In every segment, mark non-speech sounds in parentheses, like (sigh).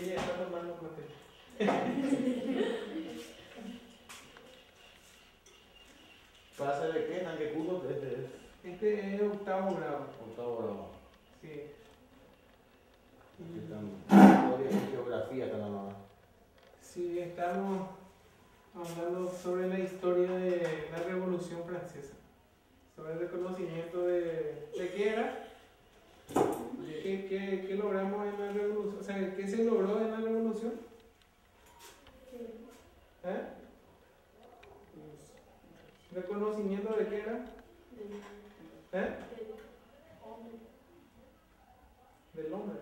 Ella está tomando ¿Para ¿Pasa de qué? ¿Nangue Este es. Este es octavo grado. Octavo grado. Sí. estamos. Historia geografía está la Sí, estamos hablando sobre la historia de la Revolución Francesa. Sobre el reconocimiento de. ¿De qué era? ¿Qué, qué, qué logramos en la revolución? O sea, ¿qué se logró en la revolución? ¿Eh? ¿Reconocimiento de qué era? ¿Eh? Del hombre.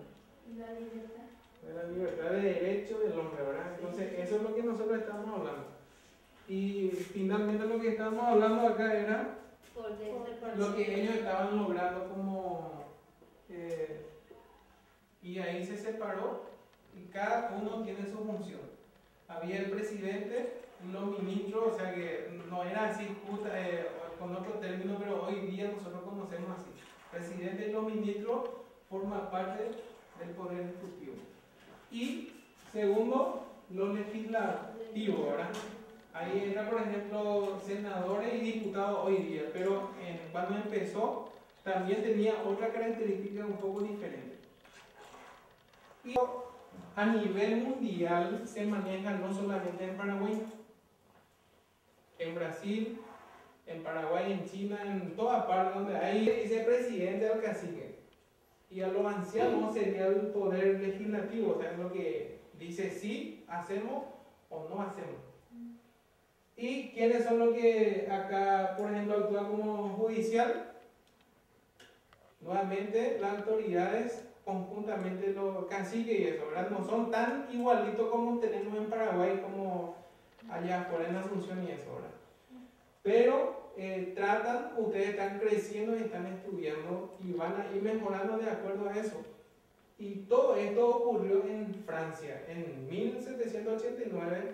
La libertad. De la libertad de derecho del hombre, ¿verdad? Entonces, eso es lo que nosotros estábamos hablando. Y finalmente lo que estábamos hablando acá era lo que ellos estaban logrando como eh, y ahí se separó y cada uno tiene su función. Había el presidente, y los ministros, o sea que no era así eh, con otro término, pero hoy día nosotros conocemos así. Presidente y los ministros forman parte del poder ejecutivo. Y segundo, los legislativos, ¿verdad? Ahí era, por ejemplo, senadores y diputados hoy día, pero eh, cuando empezó también tenía otra característica un poco diferente. Y a nivel mundial se maneja no solamente en Paraguay, en Brasil, en Paraguay, en China, en toda parte donde hay vicepresidente al cacique. Y a los ancianos sería el poder legislativo, o sea, es lo que dice sí, hacemos o no hacemos. Mm. ¿Y quiénes son los que acá, por ejemplo, actúa como judicial? Nuevamente, las autoridades conjuntamente lo canciller y eso, ¿verdad? No son tan igualitos como tenemos en Paraguay, como allá por en Asunción y eso, ¿verdad? Pero eh, tratan, ustedes están creciendo y están estudiando y van a ir mejorando de acuerdo a eso. Y todo esto ocurrió en Francia en 1789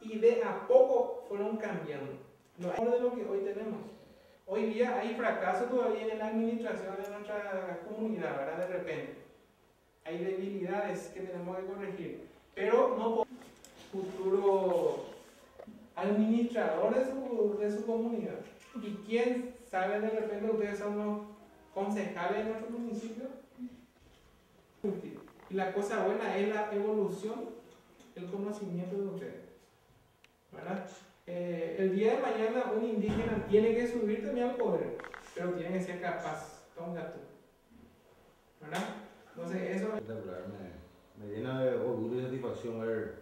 y de a poco fueron cambiando. No es de lo que hoy tenemos. Hoy día hay fracaso todavía en la administración de nuestra comunidad, ¿verdad? De repente. Hay debilidades que tenemos que corregir. Pero no futuro administrador de su, comunidad. ¿Y quién sabe de repente ustedes son los concejales de nuestro municipio? Y la cosa buena es la evolución, el conocimiento de ustedes. ¿Verdad? Eh, el día de mañana un indígena tiene que subir también al poder, pero tiene que ser capaz, ponga tú. ¿Verdad? Entonces eso... Me, me llena de orgullo y satisfacción ver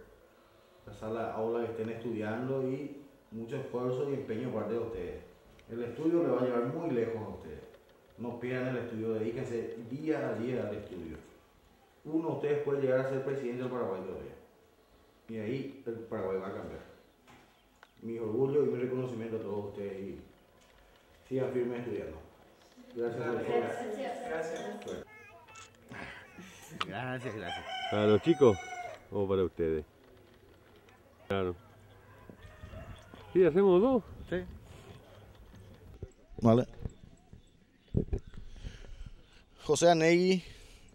la sala aula que estén estudiando y mucho esfuerzo y empeño parte de ustedes. El estudio le va a llevar muy lejos a ustedes. No pierdan el estudio, dedíquense día a día al estudio. Uno de ustedes puede llegar a ser presidente del Paraguay todavía. Y ahí el Paraguay va a cambiar mi orgullo y mi reconocimiento a todos ustedes y sigan firme estudiando. Gracias, gracias. Gracias, gracias. gracias. Para los chicos o para ustedes. Claro. ¿Sí hacemos dos? Sí. Vale. José Anegui,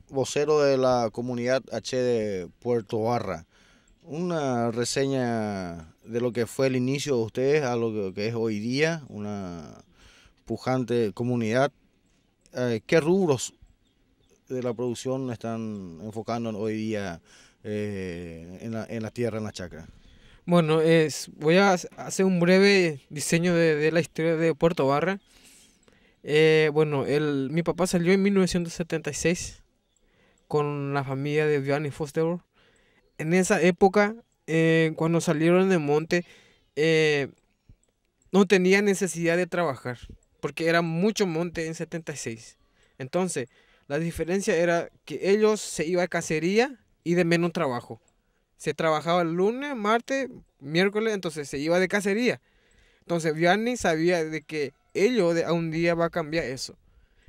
vocero de la comunidad H de Puerto Barra. Una reseña de lo que fue el inicio de ustedes a lo que es hoy día, una pujante comunidad. Eh, ¿Qué rubros de la producción están enfocando hoy día eh, en, la, tierra, en la chacra? Bueno, es, voy a hacer un breve diseño de, la historia de Puerto Barra. Eh, bueno, mi papá salió en 1976 con la familia de Giovanni Foster. En esa época eh, cuando salieron de monte, eh, no tenía necesidad de trabajar, porque era mucho monte en 76. Entonces, la diferencia era que ellos se iban a cacería y de menos trabajo. Se trabajaba el lunes, martes, miércoles, entonces se iba de cacería. Entonces, Vianney sabía de que ellos de, a un día va a cambiar eso.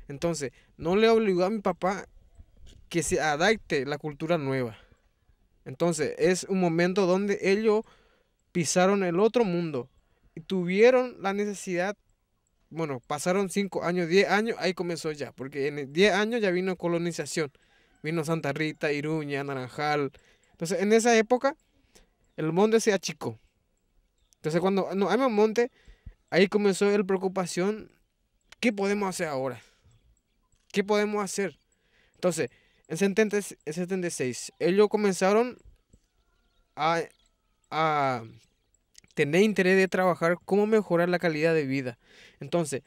Entonces, no le obligó a mi papá que se adapte la cultura nueva. Entonces es un momento donde ellos pisaron el otro mundo y tuvieron la necesidad, bueno, pasaron 5 años, 10 años, ahí comenzó ya, porque en 10 años ya vino colonización, vino Santa Rita, Iruña, Naranjal. Entonces en esa época el monte se chico Entonces cuando no hay un monte, ahí comenzó la preocupación, ¿qué podemos hacer ahora? ¿Qué podemos hacer? Entonces, en 76, ellos comenzaron a, a tener interés de trabajar cómo mejorar la calidad de vida. Entonces,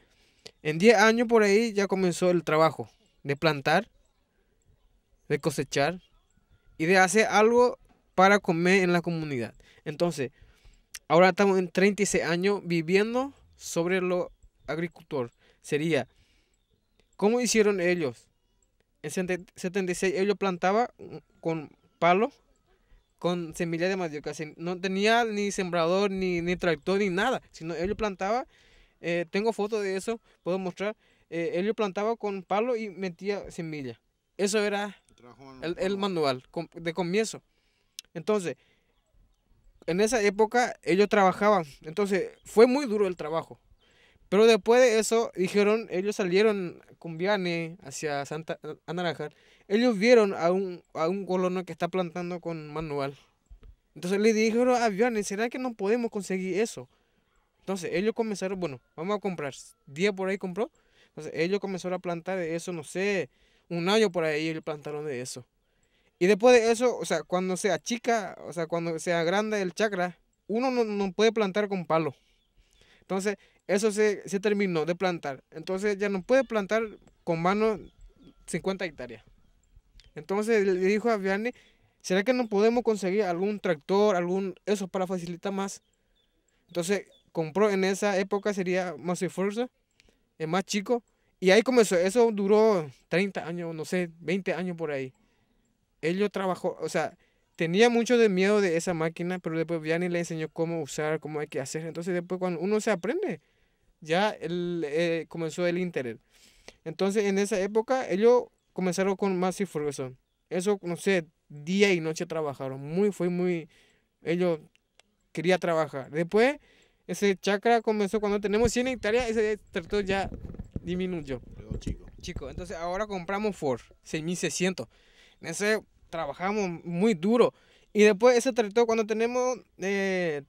en 10 años por ahí ya comenzó el trabajo de plantar, de cosechar y de hacer algo para comer en la comunidad. Entonces, ahora estamos en 36 años viviendo sobre lo agricultor. Sería, ¿cómo hicieron ellos? En 76 él lo plantaba mm, con palo, con semilla de mandioca. No tenía ni sembrador, ni, ni tractor, ni nada. Sino él lo plantaba. Eh, tengo fotos de eso, puedo mostrar. ellos eh, él lo plantaba con palo y metía semilla. Eso era el, manual de comienzo. Entonces, en esa época ellos trabajaban. Entonces, fue muy duro el trabajo. Pero después de eso, dijeron, ellos salieron con Viane hacia Santa Anaranjal. Ellos vieron a un, a un colono que está plantando con manual. Entonces le dijeron a Viane, ¿será que no podemos conseguir eso? Entonces ellos comenzaron, bueno, vamos a comprar. Día por ahí compró. Entonces ellos comenzaron a plantar de eso, no sé, un año por ahí plantaron de eso. Y después de eso, o sea, cuando se achica, o sea, cuando se agranda el chakra, uno no, no puede plantar con palo. Entonces, eso se, terminó de plantar. Entonces ya no puede plantar con mano 50 hectáreas. Entonces le dijo a Vianney, ¿será que no podemos conseguir algún tractor, algún eso para facilitar más? Entonces compró en esa época sería más esfuerzo, es más chico. Y ahí comenzó, eso duró 30 años, no sé, 20 años por ahí. Ellos trabajó, o sea, tenía mucho de miedo de esa máquina, pero después Vianney le enseñó cómo usar, cómo hay que hacer. Entonces después cuando uno se aprende, ya el, eh, comenzó el internet. Entonces, en esa época, ellos comenzaron con y Ferguson. Eso, no sé, día y noche trabajaron. Muy, fue muy. Ellos quería trabajar. Después, ese chakra comenzó cuando tenemos 100 hectáreas, ese trato ya disminuyó. chico. Chico, entonces ahora compramos Ford 6600. En ese trabajamos muy duro. Y después ese territorio cuando tenemos 200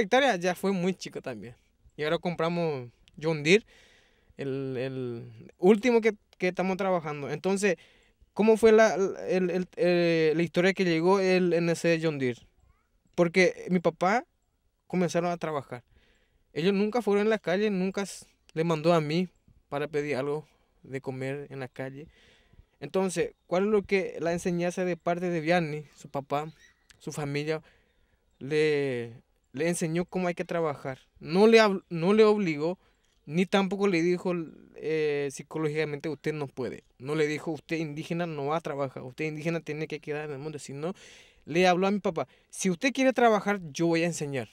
eh, hectáreas ya fue muy chico también. Y ahora compramos John Deere, el, el último que, estamos trabajando. Entonces, ¿cómo fue la, el, el, eh, historia que llegó el ese John Deere? Porque mi papá comenzaron a trabajar. Ellos nunca fueron en la calle, nunca le mandó a mí para pedir algo de comer en la calle. Entonces, ¿cuál es lo que la enseñanza de parte de Vianney, su papá, su familia, le, le enseñó cómo hay que trabajar. No le, no le obligó, ni tampoco le dijo eh, psicológicamente usted no puede. No le dijo usted indígena no va a trabajar, usted indígena tiene que quedar en el monte, Sino le habló a mi papá, si usted quiere trabajar, yo voy a enseñar.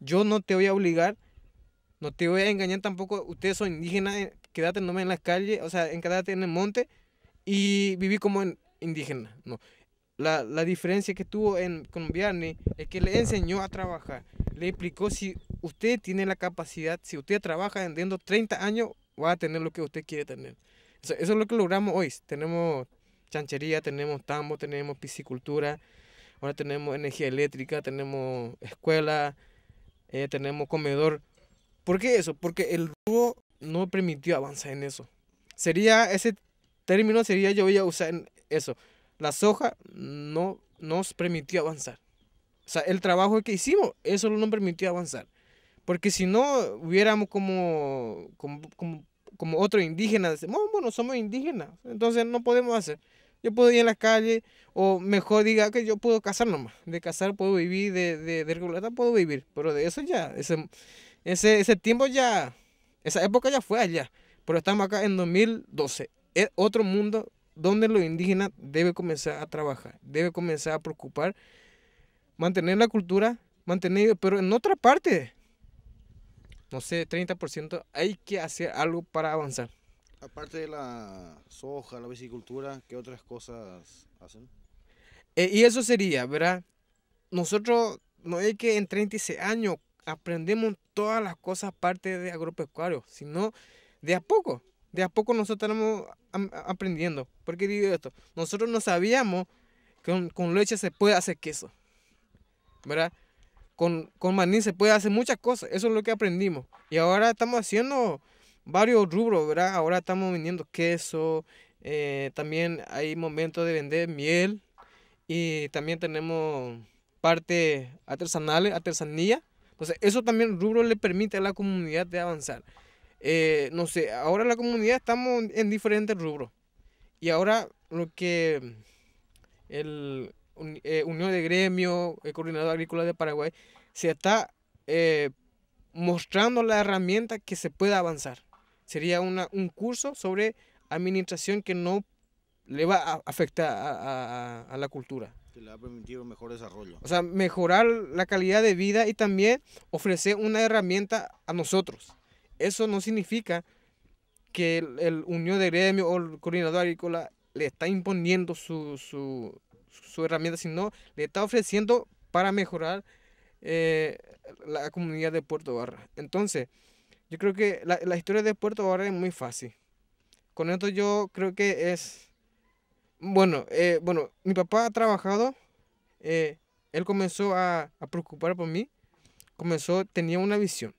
Yo no te voy a obligar, no te voy a engañar tampoco. Ustedes son indígena, eh, quédate en las calles, o sea, quédate en el monte y viví como indígena. No, la, diferencia que tuvo en, con es que le enseñó a trabajar. Le explicó si usted tiene la capacidad, si usted trabaja vendiendo 30 años, va a tener lo que usted quiere tener. Eso, es lo que logramos hoy. Tenemos chanchería, tenemos tambo, tenemos piscicultura, ahora tenemos energía eléctrica, tenemos escuela, eh, tenemos comedor. ¿Por qué eso? Porque el rubo no permitió avanzar en eso. Sería, ese término sería yo voy a usar en eso la soja no nos permitió avanzar. O sea, el trabajo que hicimos, eso no nos permitió avanzar. Porque si no, hubiéramos como, como, como, como otros indígenas, bueno, somos indígenas, entonces no podemos hacer. Yo puedo ir en la calle, o mejor diga que yo puedo cazar nomás. De cazar puedo vivir, de, de, regular puedo vivir, pero de eso ya, ese, ese, ese tiempo ya, esa época ya fue allá. Pero estamos acá en 2012. Es otro mundo donde lo indígena debe comenzar a trabajar, debe comenzar a preocupar, mantener la cultura, mantener, pero en otra parte, no sé, 30%, hay que hacer algo para avanzar. Aparte de la soja, la bicicultura, ¿qué otras cosas hacen? E, y eso sería, ¿verdad? Nosotros, no es que en 36 años aprendemos todas las cosas aparte de agropecuario, sino de a poco de a poco nosotros estamos aprendiendo. ¿Por qué digo esto? Nosotros no sabíamos que con, leche se puede hacer queso, ¿verdad? Con, maní se puede hacer muchas cosas. Eso es lo que aprendimos. Y ahora estamos haciendo varios rubros, ¿verdad? Ahora estamos vendiendo queso. Eh, también hay momentos de vender miel. Y también tenemos parte artesanal artesanía. Entonces, eso también rubro le permite a la comunidad de avanzar. Eh, no sé, ahora la comunidad estamos en diferentes rubros. Y ahora lo que el eh, Unión de Gremio, el Coordinador Agrícola de Paraguay, se está eh, mostrando la herramienta que se pueda avanzar. Sería un curso sobre administración que no le va a afectar a, a, la cultura. Que le va a permitir un mejor desarrollo. O sea, mejorar la calidad de vida y también ofrecer una herramienta a nosotros eso no significa que el, unión de gremio o el coordinador agrícola le está imponiendo su, herramienta, sino le está ofreciendo para mejorar eh, la comunidad de Puerto Barra. Entonces, yo creo que la, historia de Puerto Barra es muy fácil. Con esto yo creo que es... Bueno, eh, bueno mi papá ha trabajado, eh, él comenzó a, a preocupar por mí, comenzó, tenía una visión.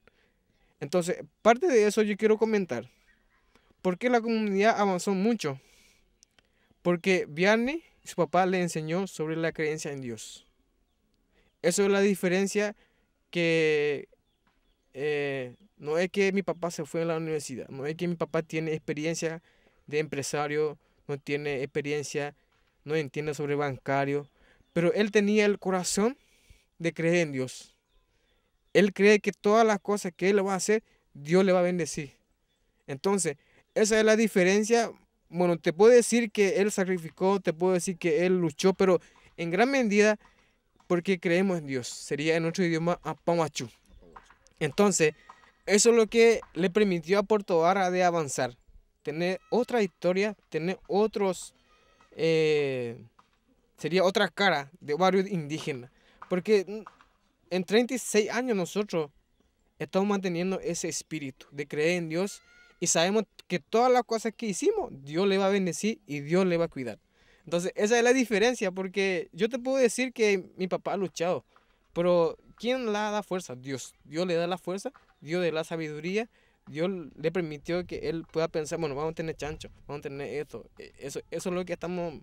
Entonces, parte de eso yo quiero comentar. ¿Por qué la comunidad avanzó mucho? Porque Vianney, su papá, le enseñó sobre la creencia en Dios. Eso es la diferencia que eh, no es que mi papá se fue a la universidad, no es que mi papá tiene experiencia de empresario, no tiene experiencia, no entiende sobre bancario, pero él tenía el corazón de creer en Dios. Él cree que todas las cosas que Él va a hacer, Dios le va a bendecir. Entonces, esa es la diferencia. Bueno, te puedo decir que Él sacrificó, te puedo decir que Él luchó, pero en gran medida porque creemos en Dios. Sería en otro idioma Pamachu. Entonces, eso es lo que le permitió a Puerto de avanzar. Tener otra historia, tener otros... Eh, sería otra cara de varios indígenas. Porque en 36 años nosotros estamos manteniendo ese espíritu de creer en Dios y sabemos que todas las cosas que hicimos, Dios le va a bendecir y Dios le va a cuidar. Entonces, esa es la diferencia, porque yo te puedo decir que mi papá ha luchado, pero ¿quién le da fuerza? Dios. Dios le da la fuerza, Dios le da la sabiduría, Dios le permitió que él pueda pensar, bueno, vamos a tener chancho, vamos a tener esto. E, eso, eso es lo que estamos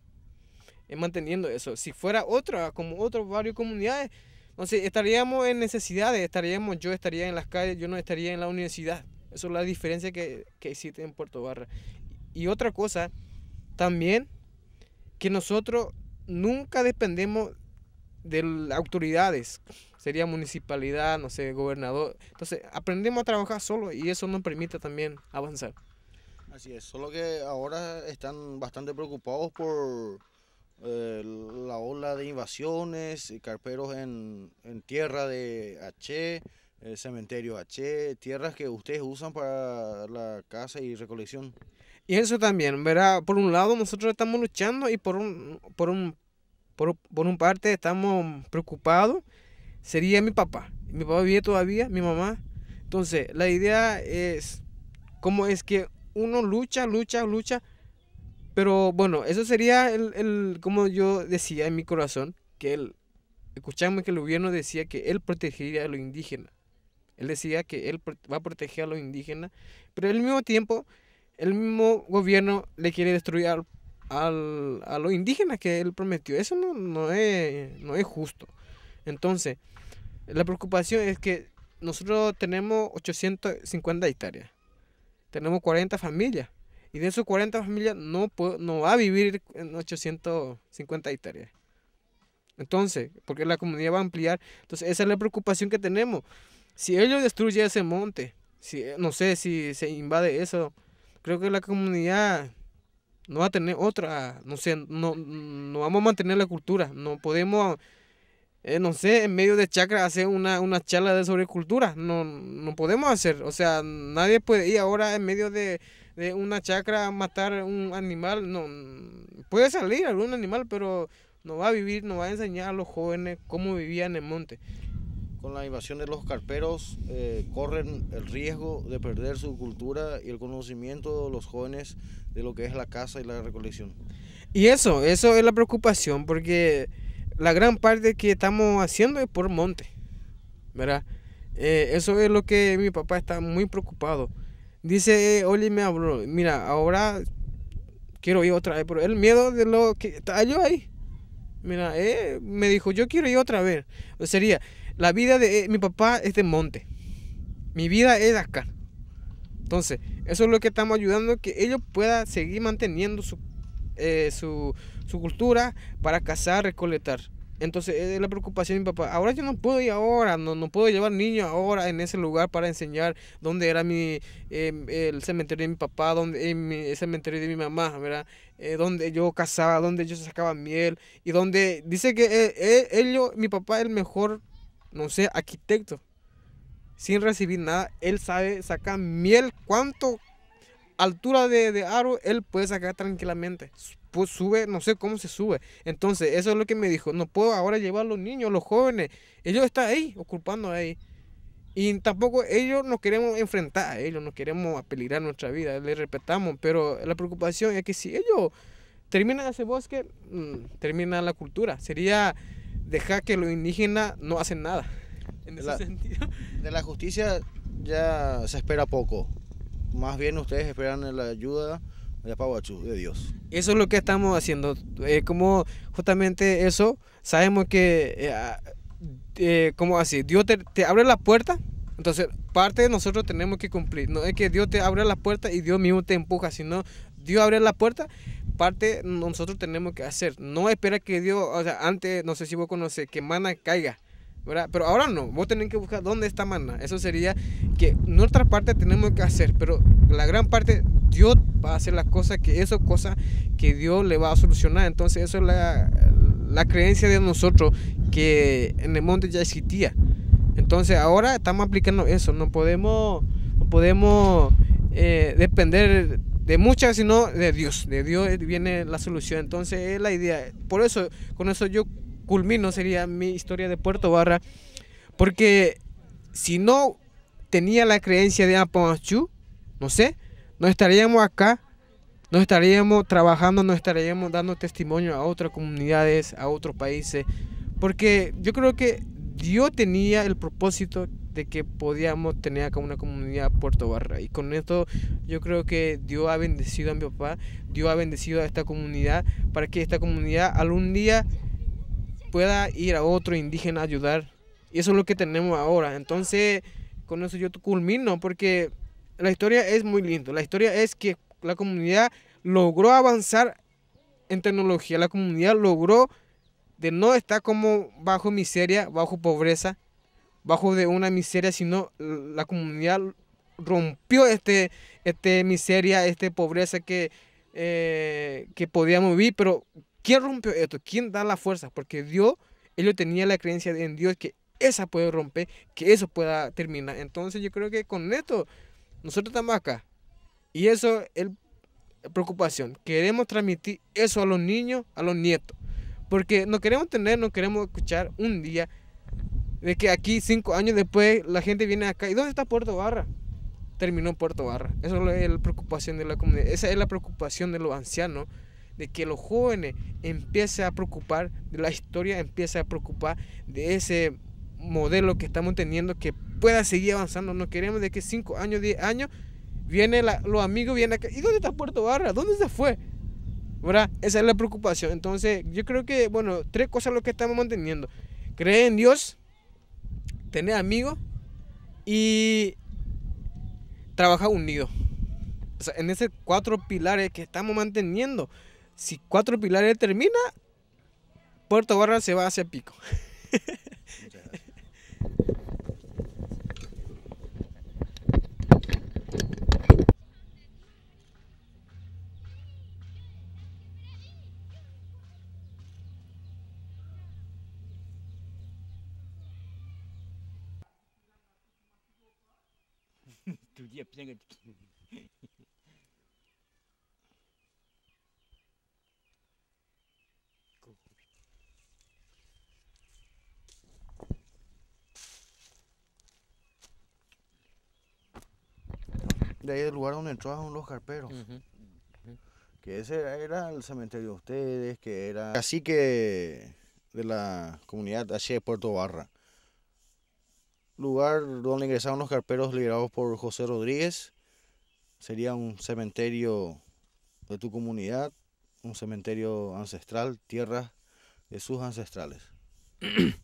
eh, manteniendo, eso. Si fuera otra, como otros varios comunidades, entonces, estaríamos en necesidades, estaríamos, yo estaría en las calles, yo no estaría en la universidad. Esa es la diferencia que, existe en Puerto Barra. Y otra cosa, también, que nosotros nunca dependemos de autoridades, sería municipalidad, no sé, gobernador. Entonces, aprendemos a trabajar solo y eso nos permite también avanzar. Así es, solo que ahora están bastante preocupados por eh, la ola de invasiones, eh, carperos en, en tierra de H, eh, cementerio H, tierras que ustedes usan para la casa y recolección. Y eso también, ¿verdad? Por un lado nosotros estamos luchando y por un, por un, por, por un parte estamos preocupados. Sería mi papá. Mi papá vive todavía, mi mamá. Entonces, la idea es cómo es que uno lucha, lucha, lucha pero bueno, eso sería el, el, como yo decía en mi corazón, que él, escuchame que el gobierno decía que él protegería a los indígenas. Él decía que él va a proteger a los indígenas, pero al mismo tiempo, el mismo gobierno le quiere destruir a los indígenas que él prometió. Eso no, no, es, no es justo. Entonces, la preocupación es que nosotros tenemos 850 hectáreas, tenemos 40 familias y de esos 40 familias no, no va a vivir en 850 hectáreas. Entonces, porque la comunidad va a ampliar. Entonces, esa es la preocupación que tenemos. Si ellos destruyen ese monte, si, eh, no sé si se invade eso, creo que la comunidad no va a tener otra, no sé, no, no vamos a mantener la cultura. No podemos, eh, no sé, en medio de chacra hacer una, charla de sobre cultura. No, no podemos hacer. O sea, nadie puede ir ahora en medio de de una chacra matar un animal, no puede salir algún animal, pero no va a vivir, no va a enseñar a los jóvenes cómo vivían en el monte. Con la invasión de los carperos eh, corren el riesgo de perder su cultura y el conocimiento de los jóvenes de lo que es la caza y la recolección. Y eso, eso es la preocupación, porque la gran parte que estamos haciendo es por monte, ¿verdad? Eh, eso es lo que mi papá está muy preocupado. Dice, eh, oye, me habló, mira, ahora quiero ir otra vez, pero el miedo de lo que yo ahí. Mira, eh, me dijo, yo quiero ir otra vez. sería, la vida de eh, mi papá es de monte. Mi vida es acá. Entonces, eso es lo que estamos ayudando, que ellos puedan seguir manteniendo su, su, su cultura para cazar, recolectar. Entonces, es la preocupación de mi papá. Ahora yo no puedo ir ahora, no, puedo llevar niño ahora en ese lugar para enseñar dónde era mi, em, el cementerio de mi papá, dónde el cementerio de mi mamá, ¿verdad? Eh, donde yo cazaba, donde yo sacaba miel y donde dice que eh, eh, mi papá es el mejor, no sé, arquitecto. Sin recibir nada, él sabe sacar miel, cuánto altura de, de aro él puede sacar tranquilamente pues, sube, no sé cómo se sube. Entonces, eso es lo que me dijo, no puedo ahora llevar a los niños, los jóvenes. Ellos están ahí, ocupando ahí. Y tampoco ellos nos queremos enfrentar a ellos, no queremos apeligrar nuestra vida, les respetamos, pero la preocupación es que si ellos terminan ese bosque, mm, termina la cultura. Sería dejar que los indígenas no hacen nada. (laughs) En ese sentido. De la justicia ya se espera poco. Más bien ustedes esperan la ayuda de Dios. Eso es lo que estamos haciendo. Eh, como justamente eso, sabemos que, eh, ah, eh, como así, Dios te, abre la puerta, entonces parte de nosotros tenemos que cumplir. No es que Dios te abra la puerta y Dios mismo te empuja, sino Dios abre la puerta, parte nosotros tenemos que hacer. No espera que Dios, o sea, antes, no sé si vos conoces, que Mana caiga. Pero ahora no, vos tenés que buscar dónde está mana Eso sería que nuestra parte tenemos que hacer, pero la gran parte Dios va a hacer las cosas que eso cosa que Dios le va a solucionar. Entonces eso es la, creencia de nosotros que en el monte ya existía. Entonces ahora estamos aplicando eso, no podemos, podemos eh, depender de muchas, sino de Dios. De Dios viene la solución. Entonces es la idea. Por eso, con eso yo culmino sería mi historia de Puerto Barra, porque si no tenía la creencia de Machu no sé, no estaríamos acá, no estaríamos trabajando, no estaríamos dando testimonio a otras comunidades, a otros países, porque yo creo que Dios tenía el propósito de que podíamos tener acá una comunidad Puerto Barra. Y con esto yo creo que Dios ha bendecido a mi papá, Dios ha bendecido a esta comunidad, para que esta comunidad algún día pueda ir a otro indígena a ayudar. Y eso es lo que tenemos ahora. Entonces, con eso yo culmino, porque la historia es muy linda. La historia es que la comunidad logró avanzar en tecnología, la comunidad logró de no estar como bajo miseria, bajo pobreza, bajo de una miseria, sino la comunidad rompió este, este miseria, esta pobreza que, eh, que podíamos vivir, pero ¿Quién rompió esto? ¿Quién da la fuerza? Porque Dios, ellos tenían la creencia en Dios que esa puede romper, que eso pueda terminar. Entonces yo creo que con esto nosotros estamos acá. Y eso es preocupación. Queremos transmitir eso a los niños, a los nietos. Porque no queremos tener, no queremos escuchar un día de que aquí cinco años después la gente viene acá. ¿Y dónde está Puerto Barra? Terminó Puerto Barra. Eso es la preocupación de la comunidad. Esa es la preocupación de los ancianos de que los jóvenes empiecen a preocupar de la historia, empiecen a preocupar de ese modelo que estamos teniendo que pueda seguir avanzando. No queremos de que 5 años, 10 años, vienen los amigos, vienen acá. ¿Y dónde está Puerto Barra? ¿Dónde se fue? ¿Verdad? Esa es la preocupación. Entonces, yo creo que, bueno, tres cosas lo que estamos manteniendo. Creer en Dios, tener amigos y trabajar unido. en esos cuatro pilares que estamos manteniendo. Si Cuatro Pilares termina, Puerto Barra se va hacia Pico. (laughs) de ahí el lugar donde entraban los carperos. Que ese era, el cementerio de ustedes, que era así que de la comunidad así de Puerto Barra. Lugar donde ingresaban los carperos liderados por José Rodríguez. Sería un cementerio de tu comunidad, un cementerio ancestral, tierra de sus ancestrales. (coughs)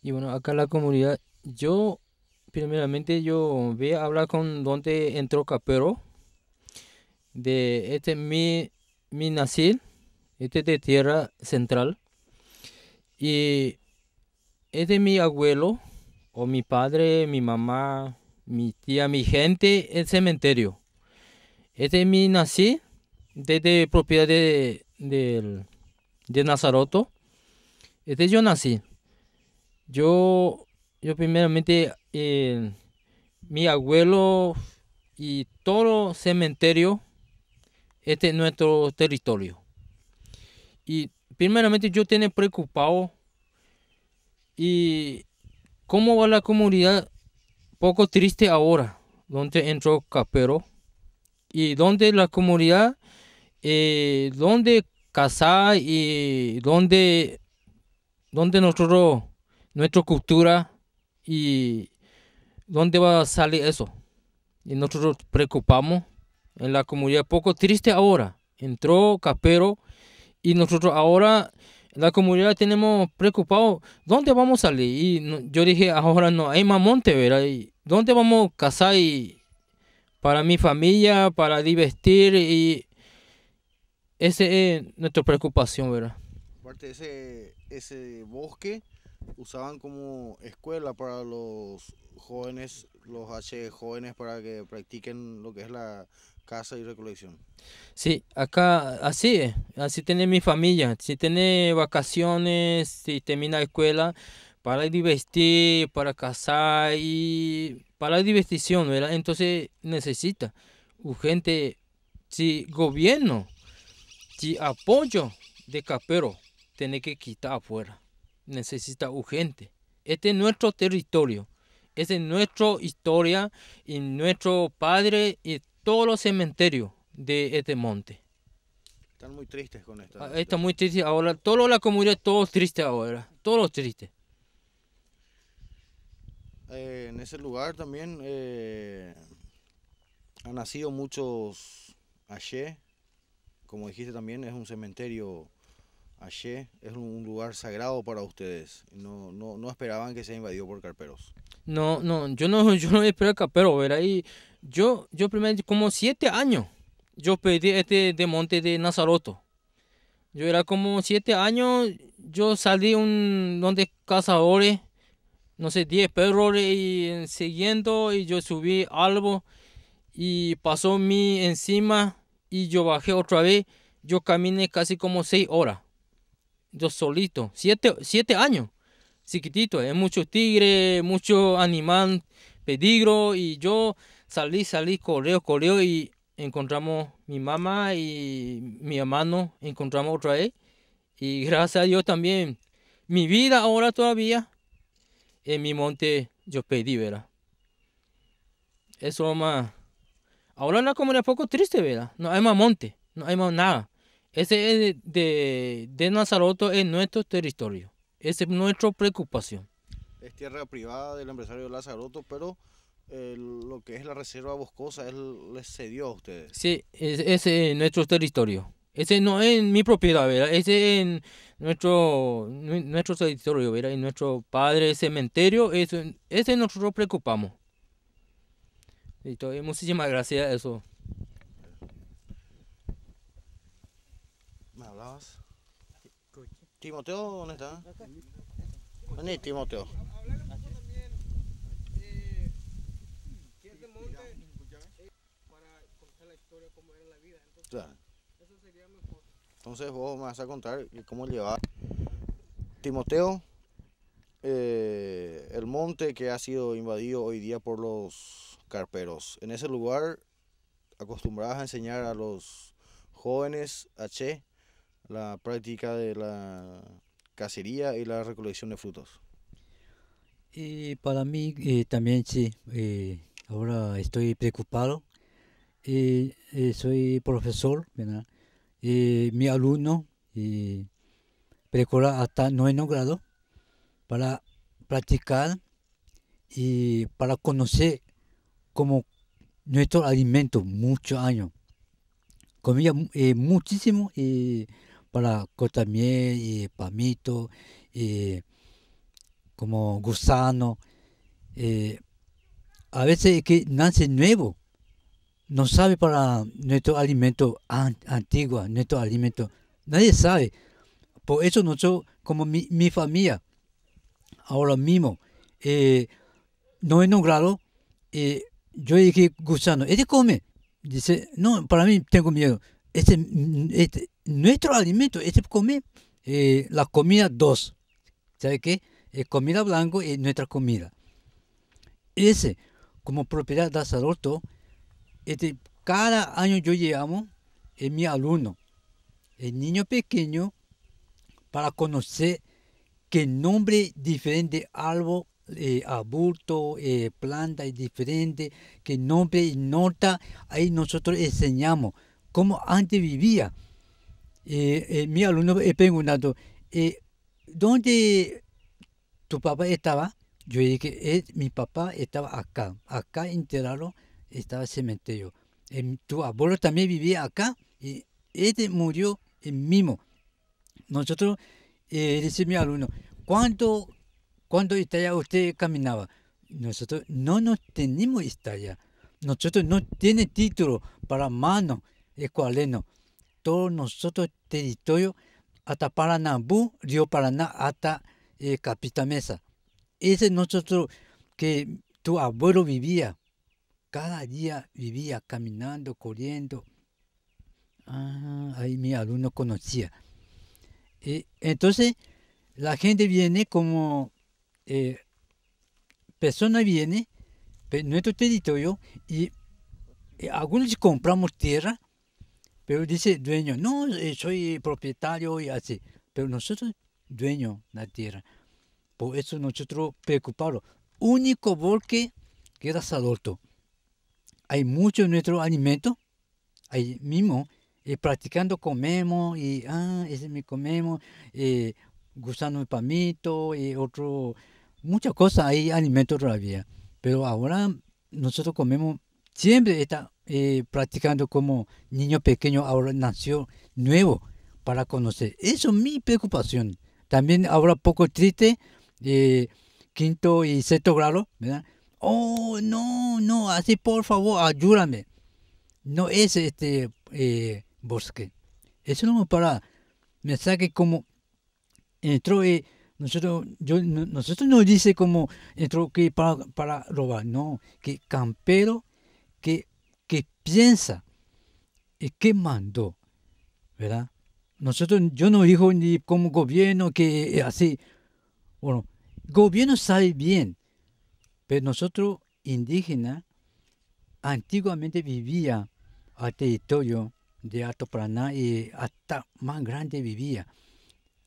Y bueno, acá la comunidad, yo primeramente yo voy a hablar con donde entró Capero. De este mi, mi nacil este de tierra central. Y este mi abuelo, o mi padre, mi mamá, mi tía, mi gente, el cementerio. Este mi nací desde propiedad de, de Nazaroto. Este yo nací. Yo, yo primeramente mi abuelo y todo cementerio, este es nuestro territorio. Y primeramente yo tengo preocupado y cómo va la comunidad poco triste ahora, donde entró Capero y donde la comunidad, eh, donde casa y donde, donde nosotros, nuestra cultura y ¿Dónde va a salir eso? Y nosotros preocupamos en la comunidad. Poco triste ahora. Entró Capero y nosotros ahora en la comunidad tenemos preocupado. ¿Dónde vamos a salir? Y yo dije, ahora no hay más monte, ¿verdad? ¿Dónde vamos a casar? para mi familia, para divertir y... Esa es nuestra preocupación, ¿verdad? Aparte, ese, ese bosque usaban como escuela para los jóvenes, los H jóvenes para que practiquen lo que es la caza y recolección. Sí, acá así es, así tiene mi familia, si tiene vacaciones, si termina escuela, para divertir, para cazar y para diversión, Entonces necesita urgente, si gobierno, si apoyo de capero, tiene que quitar afuera necesita urgente. Este es nuestro territorio, es es nuestra historia y nuestro padre y todos los cementerios de este monte. Están muy tristes con esto. Ah, están está muy triste ahora. Toda la comunidad, todos triste ahora. Todos tristes. Eh, en ese lugar también eh, han nacido muchos ayer. Como dijiste también, es un cementerio Ayer es un lugar sagrado para ustedes. No, no, esperaban que sea invadido por carperos. No, no, yo no, (laughs) yo no esperé carperos, ¿verdad? yo, yo primero, como siete años, yo pedí este de monte de Nazaroto. Yo era como siete años, yo salí un donde cazadores, no sé, diez perros y siguiendo y yo subí algo y pasó mi encima y yo bajé otra vez. Yo caminé casi como seis horas yo solito, siete, años, chiquitito, es eh, muchos tigres, muchos animales peligro y yo salí, salí, corrió, corrió y encontramos mi mamá y mi hermano, encontramos otra vez y gracias a Dios también, mi vida ahora todavía en mi monte yo pedí, ¿verdad? Eso más... Ahora la comunidad poco triste, ¿verdad? No hay más monte, no hay más nada. Ese es de, de, Nazaroto es nuestro territorio, esa es nuestra preocupación. Es tierra privada del empresario Lazaroto, pero eh, lo que es la reserva boscosa él les cedió a ustedes. Sí, ese es, nuestro territorio. Ese no es mi propiedad, ¿verdad? Ese es nuestro, nuestro territorio, ¿verdad? Y nuestro padre cementerio, eso, ese nosotros preocupamos. Entonces, muchísimas gracias a eso. ¿Me hablabas? ¿Timoteo dónde está? ¿Dónde es Timoteo? Entonces vos me vas a contar cómo llevar Timoteo, eh, el monte que ha sido invadido hoy día por los carperos. En ese lugar Acostumbrabas a enseñar a los jóvenes H la práctica de la cacería y la recolección de frutos. Y eh, para mí eh, también sí, eh, ahora estoy preocupado. soy profesor, mi alumno Precura hasta noveno grado para practicar y para conocer como nuestro alimento muchos años. Comía muchísimo y para miel y pamito y como gusano. Eh, a veces que nace nuevo, no sabe para nuestro alimento antiguo, nuestro alimento, nadie sabe. Por eso nosotros, como mi, familia, ahora mismo, eh, un logrado. eh, yo dije, gusano, este come. Dice, no, para mí tengo miedo. Este, mm, este, nuestro alimento es comer eh, la comida dos. ¿Sabe qué? Eh, comida blanca es nuestra comida. Ese, como propiedad de la este, cada año yo llevamos a mi alumno, el niño pequeño, para conocer qué nombre diferente algo árbol, eh, eh, planta diferente, qué nombre y nota, ahí nosotros enseñamos cómo antes vivía mi alumno he preguntado, ¿dónde tu papá estaba? Yo dije, eh, mi papá estaba acá, acá enterrado estaba el cementerio. tu abuelo también vivía acá y él este murió en mismo Nosotros, eh, dice mi alumno, ¿cuánto, cuánto usted caminaba? Nosotros no nos tenemos estalla. Nosotros no tiene título para mano escualeno todo nuestro territorio hasta Paranambú, Río Paraná, hasta eh, Capitamesa. Ese es nosotros que tu abuelo vivía, cada día vivía caminando, corriendo. Ah, ahí mi alumno conocía. Eh, entonces, la gente viene como eh, persona viene, pues, nuestro territorio, y eh, algunos compramos tierra, pero dice dueño, no, eh, soy propietario y así. Pero nosotros, dueño de la tierra. Por eso nosotros preocupamos. Único porque era adulto. Hay mucho de nuestro alimento, ahí mismo, y eh, practicando comemos, y ah, ese me comemos, y eh, gusano de pamito y otro, muchas cosas, hay alimento todavía. Pero ahora nosotros comemos siempre está eh, practicando como niño pequeño, ahora nació nuevo para conocer. Eso es mi preocupación. También ahora poco triste, eh, quinto y sexto grado, ¿verdad? Oh, no, no, así por favor, ayúdame. No es este eh, bosque. Eso no para me saque como entró y nosotros, yo, nosotros no dice como entró que para, para robar, no, que campero que piensa y qué mandó, ¿verdad? Nosotros, yo no digo ni como gobierno que así, bueno, gobierno sabe bien, pero nosotros indígenas antiguamente vivía al territorio de Alto Paraná y hasta más grande vivía.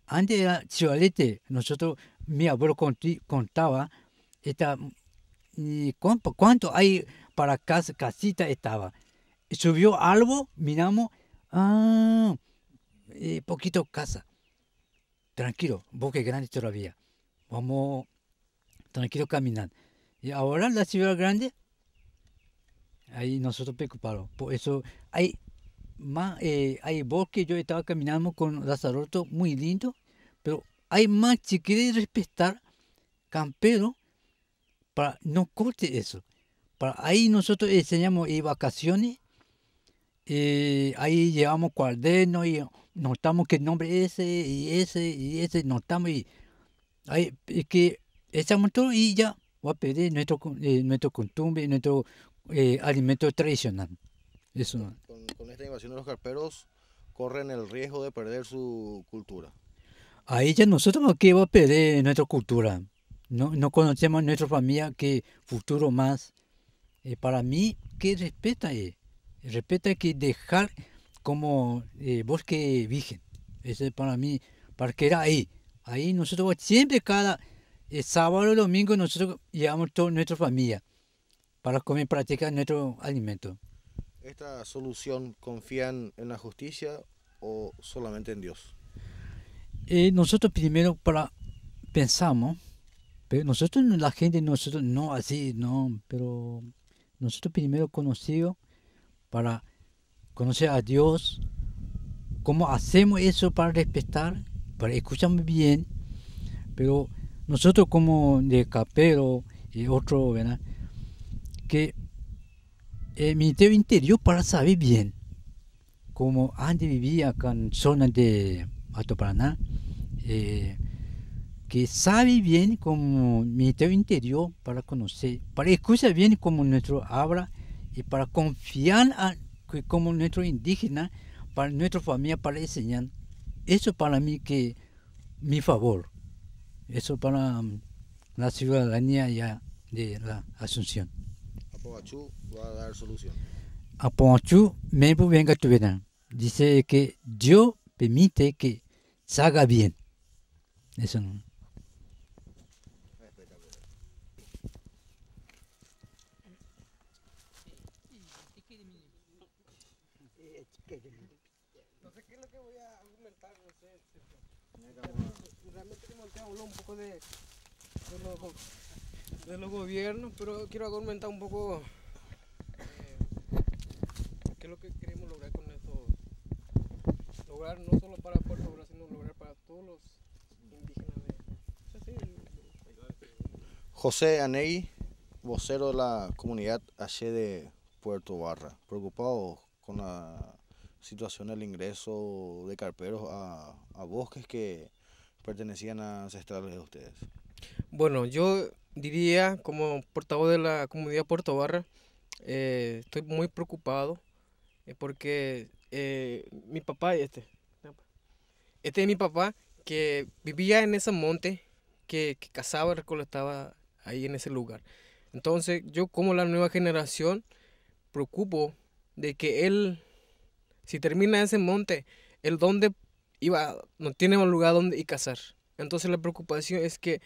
Antes era Chivalete, nosotros, mi abuelo contaba, ¿cuánto, ¿cuánto hay para casa, casita estaba. Subió algo, miramos, ah, eh, poquito casa. Tranquilo, bosque grande todavía. Vamos, tranquilo caminando, Y ahora la ciudad grande, ahí nosotros preocupados. Por eso hay más, eh, hay bosque, yo estaba caminando con Lazaroto, muy lindo, pero hay más, si quiere respetar, campero, para no corte eso ahí nosotros enseñamos y eh, vacaciones, y eh, ahí llevamos cuadernos y notamos que el nombre ese y ese y ese, notamos y ahí que estamos todo y ya va a perder nuestro, eh, nuestro costumbre, nuestro alimento tradicional. Con, esta invasión de los carperos corren el riesgo de perder su cultura. Ahí ya nosotros aquí va a perder nuestra cultura. No, no conocemos nuestra familia qué futuro más eh, para mí, que respeta? Eh? Respeta que dejar como eh, bosque virgen. Ese para mí, para que era ahí. Ahí nosotros siempre cada eh, sábado domingo nosotros llevamos toda nuestra familia para comer, practicar nuestro alimento. ¿Esta solución confían en la justicia o solamente en Dios? nosotros primero para pensamos, pero nosotros la gente nosotros no así no, pero nosotros primero conocido para conocer a Dios, cómo hacemos eso para respetar, para escuchar bien, pero nosotros como de capero y otro, ¿verdad? Que el eh, ministerio interior para saber bien, como antes vivía acá en zona de Alto Paraná, eh, que sabe bien como ministerio interior para conocer, para escuchar bien como nuestro habla y para confiar como nuestro indígena, para nuestra familia, para enseñar. Eso para mí que mi favor. Eso para mm, la ciudadanía ya de la Asunción. Apoachu va a dar solución. Apoachu, me venga tu vida. Dice que Dios permite que salga bien. Eso no. de los gobiernos, pero quiero comentar un poco eh, qué es lo que queremos lograr con esto. Lograr no solo para Puerto Barra, sino lograr para todos los indígenas. De... José Anei, vocero de la comunidad H de Puerto Barra, preocupado con la situación del ingreso de carperos a, a bosques que pertenecían a ancestrales de ustedes. Bueno, yo diría como portavoz de la comunidad Puerto Barra, eh, estoy muy preocupado eh, porque eh, mi papá, este, este es mi papá que vivía en ese monte, que, que cazaba, recolectaba ahí en ese lugar. Entonces yo como la nueva generación preocupo de que él, si termina ese monte, él donde iba, no tiene un lugar donde ir cazar. Entonces la preocupación es que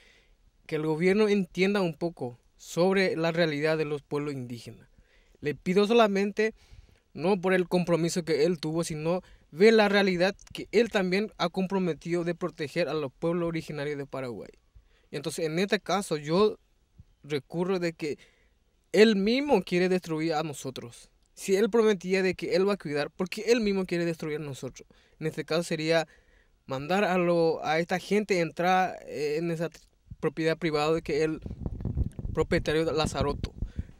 que el gobierno entienda un poco sobre la realidad de los pueblos indígenas. Le pido solamente, no por el compromiso que él tuvo, sino ver la realidad que él también ha comprometido de proteger a los pueblos originarios de Paraguay. Entonces, en este caso, yo recurro de que él mismo quiere destruir a nosotros. Si él prometía de que él va a cuidar, porque él mismo quiere destruir a nosotros. En este caso sería mandar a, lo, a esta gente entrar eh, en esa propiedad privada de que el propietario de Lazaroto.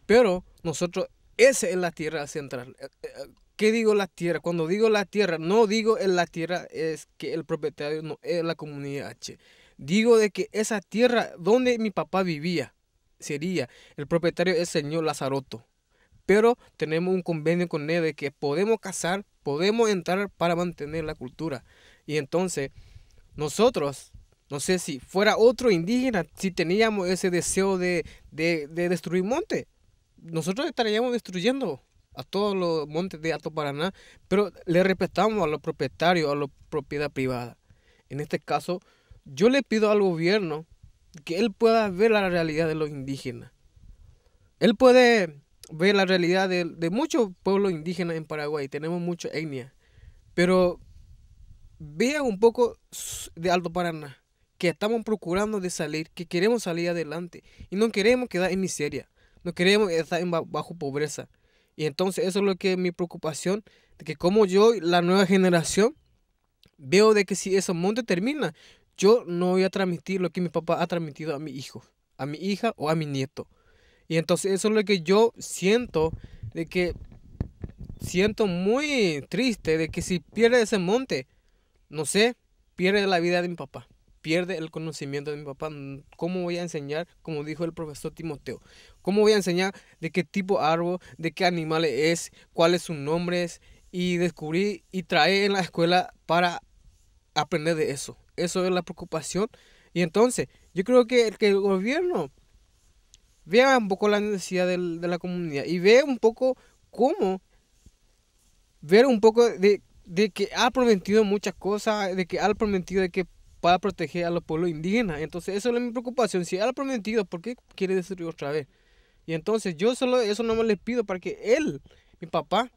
Pero nosotros, esa es la tierra central. Eh, eh, ¿Qué digo la tierra? Cuando digo la tierra, no digo en la tierra es que el propietario no es la comunidad H. Digo de que esa tierra donde mi papá vivía sería el propietario es el señor Lazaroto. Pero tenemos un convenio con él de que podemos casar podemos entrar para mantener la cultura. Y entonces, nosotros no sé si fuera otro indígena, si teníamos ese deseo de, destruir monte, nosotros estaríamos destruyendo a todos los montes de Alto Paraná, pero le respetamos a los propietarios, a la propiedad privada. En este caso, yo le pido al gobierno que él pueda ver la realidad de los indígenas. Él puede ver la realidad de, de muchos pueblos indígenas en Paraguay, tenemos mucha etnia pero vea un poco de Alto Paraná estamos procurando de salir, que queremos salir adelante y no queremos quedar en miseria, no queremos estar en bajo pobreza. Y entonces eso es lo que es mi preocupación, de que como yo, la nueva generación, veo de que si ese monte termina, yo no voy a transmitir lo que mi papá ha transmitido a mi hijo, a mi hija o a mi nieto. Y entonces eso es lo que yo siento, de que siento muy triste, de que si pierde ese monte, no sé, pierde la vida de mi papá pierde el conocimiento de mi papá. Mm, ¿Cómo voy a enseñar, como dijo el profesor Timoteo? ¿Cómo voy a enseñar de qué tipo árbol, de qué animal es, cuáles sus nombres? Y descubrir y traer en la escuela para aprender de eso. Eso es la preocupación. Y entonces, yo creo que, el gobierno vea un poco la necesidad de la comunidad y vea un poco cómo ver un poco de, de que ha prometido muchas cosas, de que ha prometido de que para proteger a los pueblos indígenas. Entonces, eso es mi preocupación. Si él ha prometido, ¿por qué quiere destruir otra vez? Y entonces, yo solo eso no me les pido para que él, mi papá,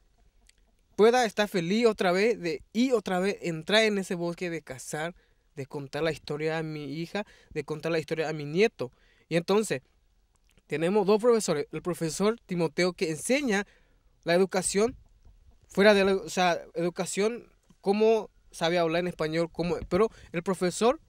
pueda estar feliz otra vez de, y otra vez entrar en ese bosque de cazar, de contar la historia a mi hija, de contar la historia a mi nieto. Y entonces, tenemos dos profesores. El profesor Timoteo que enseña la educación fuera de la o sea, educación como sabe hablar en español, como, pero el profesor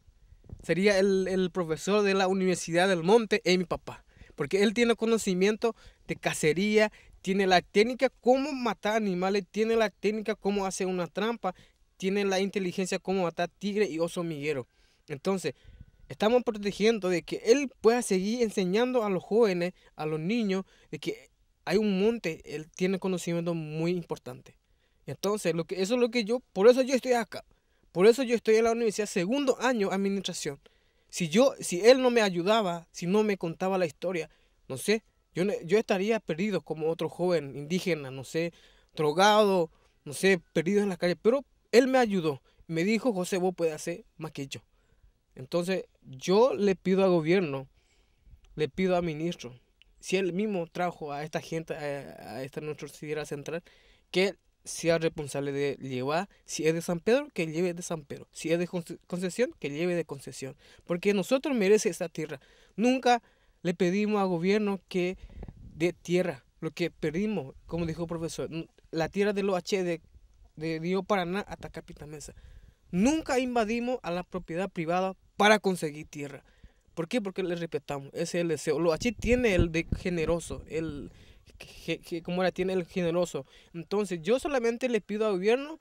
sería el, profesor de la Universidad del Monte, es mi papá. Porque él tiene conocimiento de cacería, tiene la técnica cómo matar animales, tiene la técnica cómo hacer una trampa, tiene la inteligencia cómo matar tigre y oso miguero. Entonces, estamos protegiendo de que él pueda seguir enseñando a los jóvenes, a los niños, de que hay un monte, él tiene conocimiento muy importante. Entonces, lo que, eso es lo que yo, por eso yo estoy acá. Por eso yo estoy en la universidad segundo año administración. Si yo, si él no me ayudaba, si no me contaba la historia, no sé, yo, yo estaría perdido como otro joven indígena, no sé, drogado, no sé, perdido en la calle. Pero él me ayudó. Me dijo, José, vos puedes hacer más que yo. Entonces, yo le pido al gobierno, le pido al ministro, si él mismo trajo a esta gente, a, a esta nuestra ciudad central, que sea responsable de llevar, si es de San Pedro, que lleve de San Pedro, si es de concesión, que lleve de concesión, porque nosotros merece esta tierra. Nunca le pedimos al gobierno que de tierra, lo que perdimos, como dijo el profesor, la tierra de los de, de Paraná hasta Mesa. Nunca invadimos a la propiedad privada para conseguir tierra. ¿Por qué? Porque le respetamos. Ese es el deseo. Lo H tiene el de generoso, el que, como la tiene el generoso. Entonces, yo solamente le pido al gobierno,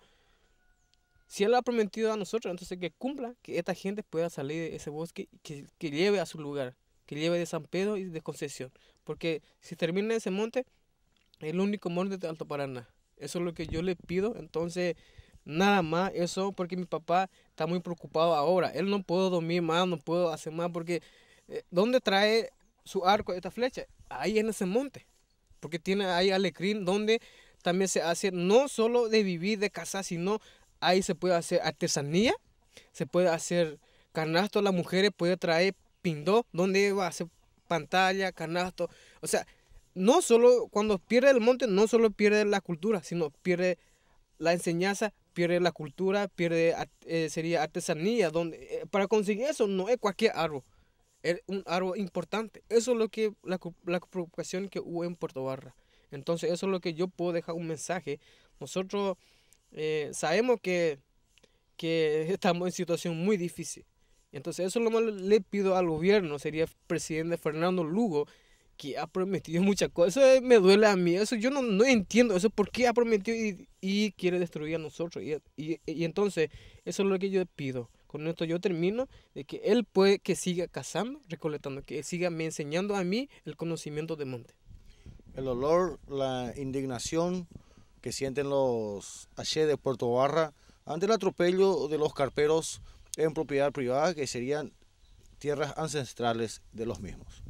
si él lo ha prometido a nosotros, entonces que cumpla, que esta gente pueda salir de ese bosque, que, que lleve a su lugar, que lleve de San Pedro y de Concesión. Porque si termina ese monte, es el único monte de Alto Paraná. Eso es lo que yo le pido. Entonces, nada más eso, porque mi papá está muy preocupado ahora. Él no puede dormir más, no puede hacer más, porque eh, ¿dónde trae su arco esta flecha? Ahí en ese monte. Porque tiene ahí Alecrim donde también se hace no solo de vivir, de casa, sino ahí se puede hacer artesanía, se puede hacer canasto, las mujeres puede traer pindó, donde va a hacer pantalla, canasto. O sea, no solo cuando pierde el monte, no solo pierde la cultura, sino pierde la enseñanza, pierde la cultura, pierde eh, sería artesanía, donde eh, para conseguir eso no es cualquier árbol es er, un árbol importante. Eso es lo que la, preocupación que hubo en Puerto Barra. Entonces, eso es lo que yo puedo dejar un mensaje. Nosotros eh, sabemos que, (laughs) estamos en situación muy difícil. Entonces, eso es lo que le pido al gobierno, sería presidente Fernando Lugo, que ha prometido (laughs) muchas cosas. Eso eh, me duele a mí, eso yo no, entiendo, eso por qué ha prometido y, quiere destruir a nosotros. Y, y, y entonces, eso es lo que yo pido con esto yo termino, de que Él puede que siga cazando, recolectando, que siga me enseñando a mí el conocimiento de monte. El olor, la indignación que sienten los H de Puerto Barra ante el atropello de los carperos en propiedad privada, que serían tierras ancestrales de los mismos.